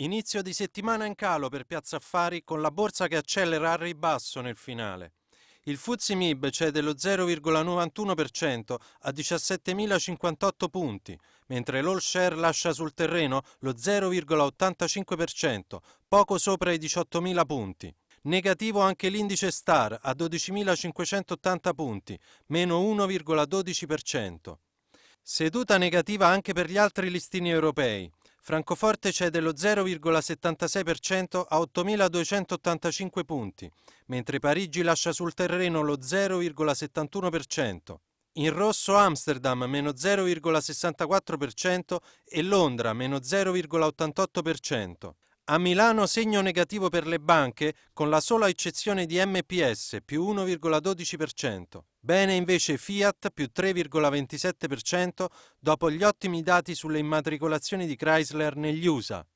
Inizio di settimana in calo per Piazza Affari con la borsa che accelera al ribasso nel finale. Il Fuzzi Mib cede lo 0,91% a 17.058 punti, mentre l'All Share lascia sul terreno lo 0,85%, poco sopra i 18.000 punti. Negativo anche l'indice Star a 12.580 punti, meno 1,12%. Seduta negativa anche per gli altri listini europei. Francoforte cede lo 0,76% a 8.285 punti, mentre Parigi lascia sul terreno lo 0,71%. In rosso Amsterdam meno 0,64% e Londra meno 0,88%. A Milano segno negativo per le banche, con la sola eccezione di MPS, più 1,12%. Bene invece Fiat, più 3,27%, dopo gli ottimi dati sulle immatricolazioni di Chrysler negli USA.